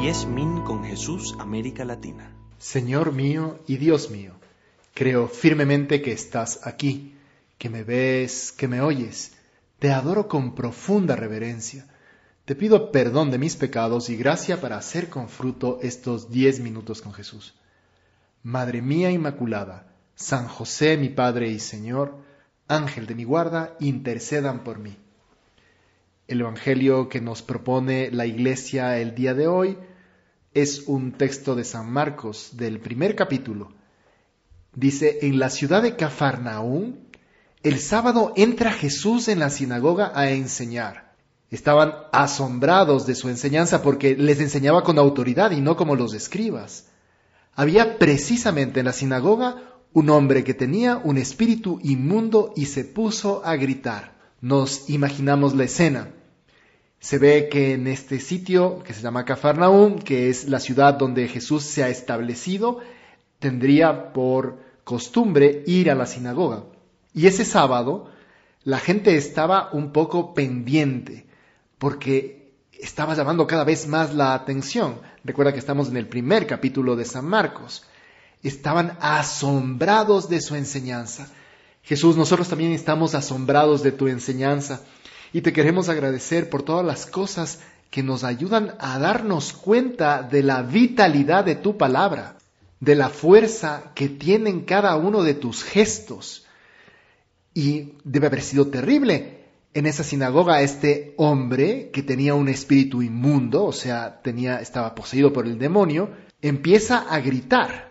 10 Min con Jesús, América Latina. Señor mío y Dios mío, creo firmemente que estás aquí, que me ves, que me oyes. Te adoro con profunda reverencia. Te pido perdón de mis pecados y gracia para hacer con fruto estos diez minutos con Jesús. Madre mía Inmaculada, San José mi Padre y Señor, Ángel de mi guarda, intercedan por mí. El Evangelio que nos propone la Iglesia el día de hoy es un texto de San Marcos del primer capítulo. Dice, en la ciudad de Cafarnaún, el sábado entra Jesús en la sinagoga a enseñar. Estaban asombrados de su enseñanza porque les enseñaba con autoridad y no como los escribas. Había precisamente en la sinagoga un hombre que tenía un espíritu inmundo y se puso a gritar. Nos imaginamos la escena. Se ve que en este sitio, que se llama Cafarnaúm, que es la ciudad donde Jesús se ha establecido, tendría por costumbre ir a la sinagoga. Y ese sábado la gente estaba un poco pendiente, porque estaba llamando cada vez más la atención. Recuerda que estamos en el primer capítulo de San Marcos. Estaban asombrados de su enseñanza. Jesús, nosotros también estamos asombrados de tu enseñanza y te queremos agradecer por todas las cosas que nos ayudan a darnos cuenta de la vitalidad de tu palabra, de la fuerza que tienen cada uno de tus gestos. Y debe haber sido terrible en esa sinagoga este hombre que tenía un espíritu inmundo, o sea, tenía estaba poseído por el demonio, empieza a gritar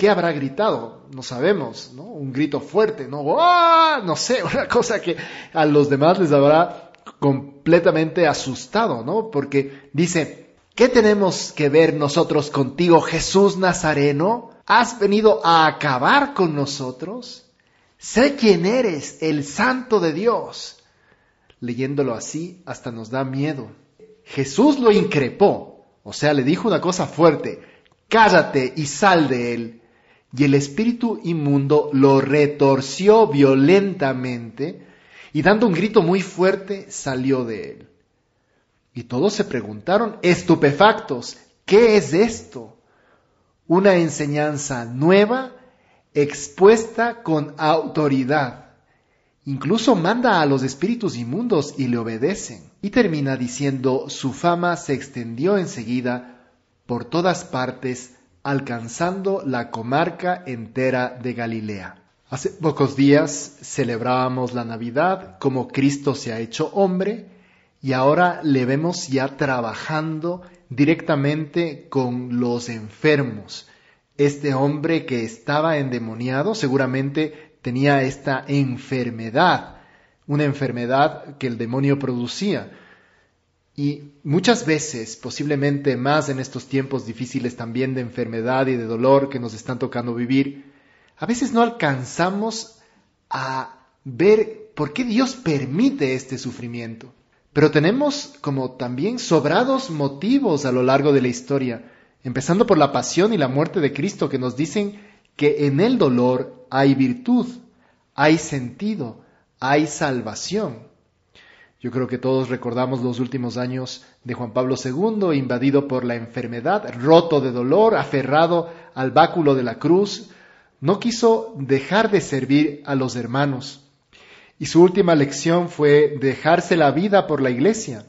¿Qué habrá gritado? No sabemos, ¿no? Un grito fuerte, ¿no? ¡Ah! No sé, una cosa que a los demás les habrá completamente asustado, ¿no? Porque dice, ¿qué tenemos que ver nosotros contigo, Jesús Nazareno? ¿Has venido a acabar con nosotros? Sé quién eres, el santo de Dios. Leyéndolo así, hasta nos da miedo. Jesús lo increpó, o sea, le dijo una cosa fuerte, cállate y sal de él y el espíritu inmundo lo retorció violentamente y dando un grito muy fuerte salió de él. Y todos se preguntaron, estupefactos, ¿qué es esto? Una enseñanza nueva expuesta con autoridad. Incluso manda a los espíritus inmundos y le obedecen. Y termina diciendo, su fama se extendió enseguida por todas partes alcanzando la comarca entera de Galilea. Hace pocos días celebrábamos la Navidad como Cristo se ha hecho hombre y ahora le vemos ya trabajando directamente con los enfermos. Este hombre que estaba endemoniado seguramente tenía esta enfermedad, una enfermedad que el demonio producía y muchas veces, posiblemente más en estos tiempos difíciles también de enfermedad y de dolor que nos están tocando vivir, a veces no alcanzamos a ver por qué Dios permite este sufrimiento. Pero tenemos como también sobrados motivos a lo largo de la historia, empezando por la pasión y la muerte de Cristo que nos dicen que en el dolor hay virtud, hay sentido, hay salvación. Yo creo que todos recordamos los últimos años de Juan Pablo II, invadido por la enfermedad, roto de dolor, aferrado al báculo de la cruz. No quiso dejar de servir a los hermanos. Y su última lección fue dejarse la vida por la iglesia.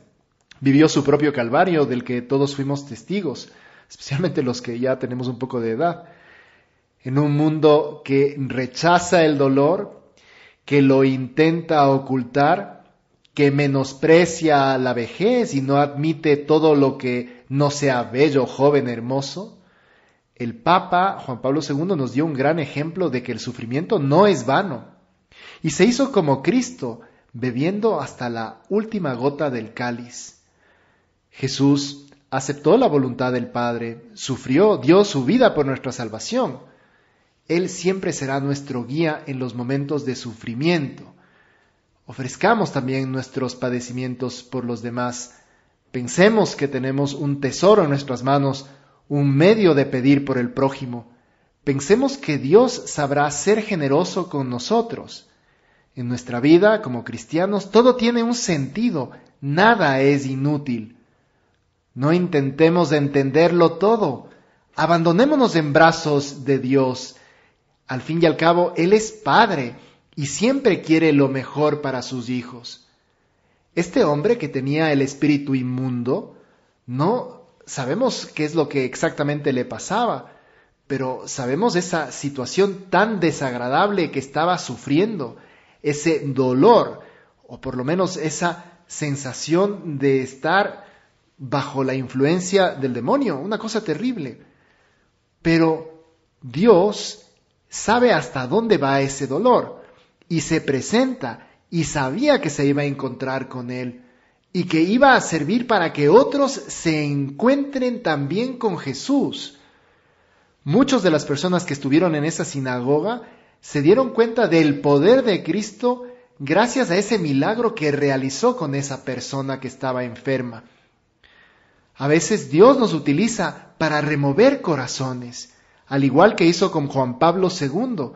Vivió su propio calvario del que todos fuimos testigos, especialmente los que ya tenemos un poco de edad. En un mundo que rechaza el dolor, que lo intenta ocultar, que menosprecia la vejez y no admite todo lo que no sea bello, joven, hermoso, el Papa Juan Pablo II nos dio un gran ejemplo de que el sufrimiento no es vano. Y se hizo como Cristo, bebiendo hasta la última gota del cáliz. Jesús aceptó la voluntad del Padre, sufrió, dio su vida por nuestra salvación. Él siempre será nuestro guía en los momentos de sufrimiento ofrezcamos también nuestros padecimientos por los demás. Pensemos que tenemos un tesoro en nuestras manos, un medio de pedir por el prójimo. Pensemos que Dios sabrá ser generoso con nosotros. En nuestra vida, como cristianos, todo tiene un sentido, nada es inútil. No intentemos entenderlo todo, abandonémonos en brazos de Dios. Al fin y al cabo, Él es Padre, y siempre quiere lo mejor para sus hijos. Este hombre que tenía el espíritu inmundo, no sabemos qué es lo que exactamente le pasaba, pero sabemos esa situación tan desagradable que estaba sufriendo, ese dolor, o por lo menos esa sensación de estar bajo la influencia del demonio, una cosa terrible. Pero Dios sabe hasta dónde va ese dolor y se presenta y sabía que se iba a encontrar con él y que iba a servir para que otros se encuentren también con Jesús. Muchas de las personas que estuvieron en esa sinagoga se dieron cuenta del poder de Cristo gracias a ese milagro que realizó con esa persona que estaba enferma. A veces Dios nos utiliza para remover corazones, al igual que hizo con Juan Pablo II,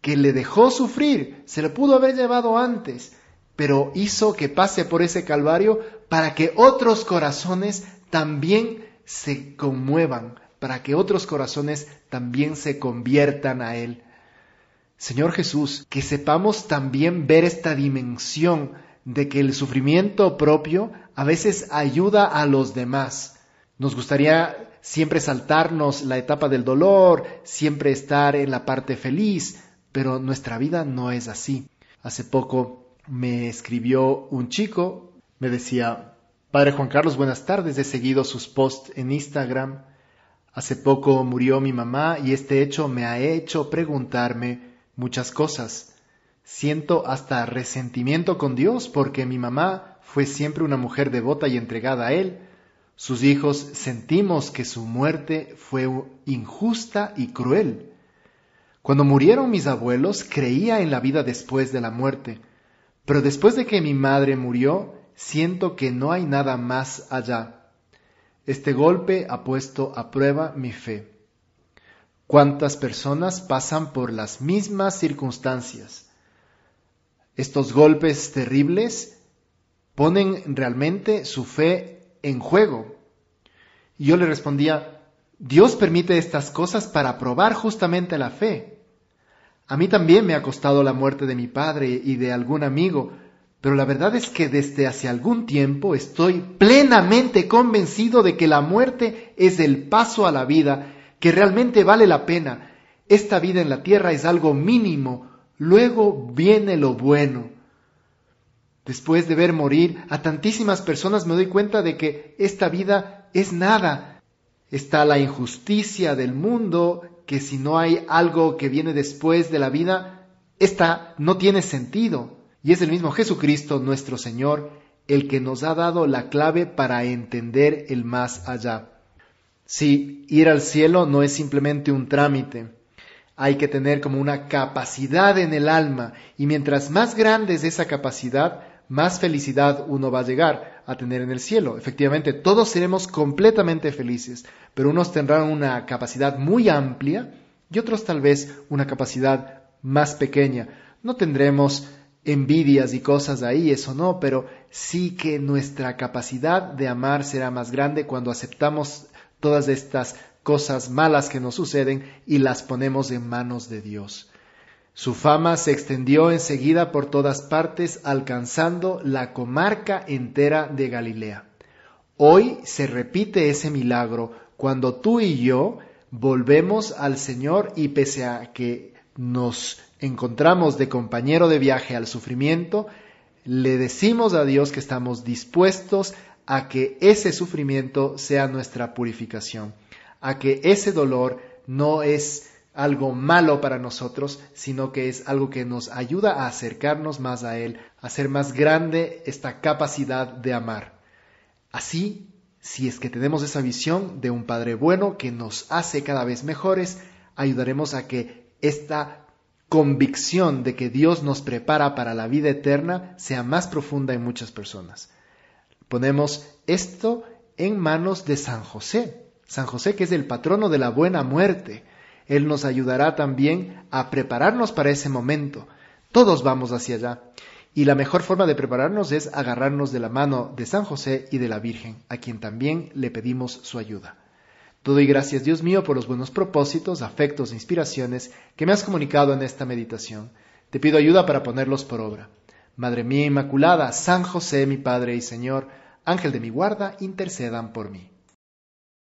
que le dejó sufrir, se lo pudo haber llevado antes, pero hizo que pase por ese calvario para que otros corazones también se conmuevan, para que otros corazones también se conviertan a Él. Señor Jesús, que sepamos también ver esta dimensión de que el sufrimiento propio a veces ayuda a los demás. Nos gustaría siempre saltarnos la etapa del dolor, siempre estar en la parte feliz, pero nuestra vida no es así. Hace poco me escribió un chico, me decía, Padre Juan Carlos, buenas tardes, he seguido sus posts en Instagram. Hace poco murió mi mamá y este hecho me ha hecho preguntarme muchas cosas. Siento hasta resentimiento con Dios porque mi mamá fue siempre una mujer devota y entregada a Él. Sus hijos sentimos que su muerte fue injusta y cruel. Cuando murieron mis abuelos creía en la vida después de la muerte, pero después de que mi madre murió siento que no hay nada más allá. Este golpe ha puesto a prueba mi fe. ¿Cuántas personas pasan por las mismas circunstancias? Estos golpes terribles ponen realmente su fe en juego. Y yo le respondía, Dios permite estas cosas para probar justamente la fe. A mí también me ha costado la muerte de mi padre y de algún amigo, pero la verdad es que desde hace algún tiempo estoy plenamente convencido de que la muerte es el paso a la vida, que realmente vale la pena. Esta vida en la tierra es algo mínimo, luego viene lo bueno. Después de ver morir a tantísimas personas me doy cuenta de que esta vida es nada, está la injusticia del mundo, que si no hay algo que viene después de la vida, esta no tiene sentido. Y es el mismo Jesucristo, nuestro Señor, el que nos ha dado la clave para entender el más allá. Si sí, ir al cielo no es simplemente un trámite, hay que tener como una capacidad en el alma, y mientras más grande es esa capacidad, más felicidad uno va a llegar a tener en el cielo. Efectivamente, todos seremos completamente felices, pero unos tendrán una capacidad muy amplia y otros tal vez una capacidad más pequeña. No tendremos envidias y cosas ahí, eso no, pero sí que nuestra capacidad de amar será más grande cuando aceptamos todas estas cosas malas que nos suceden y las ponemos en manos de Dios. Su fama se extendió enseguida por todas partes, alcanzando la comarca entera de Galilea. Hoy se repite ese milagro cuando tú y yo volvemos al Señor y pese a que nos encontramos de compañero de viaje al sufrimiento, le decimos a Dios que estamos dispuestos a que ese sufrimiento sea nuestra purificación, a que ese dolor no es algo malo para nosotros, sino que es algo que nos ayuda a acercarnos más a Él, a hacer más grande esta capacidad de amar. Así, si es que tenemos esa visión de un Padre bueno que nos hace cada vez mejores, ayudaremos a que esta convicción de que Dios nos prepara para la vida eterna sea más profunda en muchas personas. Ponemos esto en manos de San José, San José que es el patrono de la buena muerte, él nos ayudará también a prepararnos para ese momento. Todos vamos hacia allá. Y la mejor forma de prepararnos es agarrarnos de la mano de San José y de la Virgen, a quien también le pedimos su ayuda. Todo y gracias, Dios mío, por los buenos propósitos, afectos e inspiraciones que me has comunicado en esta meditación. Te pido ayuda para ponerlos por obra. Madre mía Inmaculada, San José, mi Padre y Señor, Ángel de mi guarda, intercedan por mí.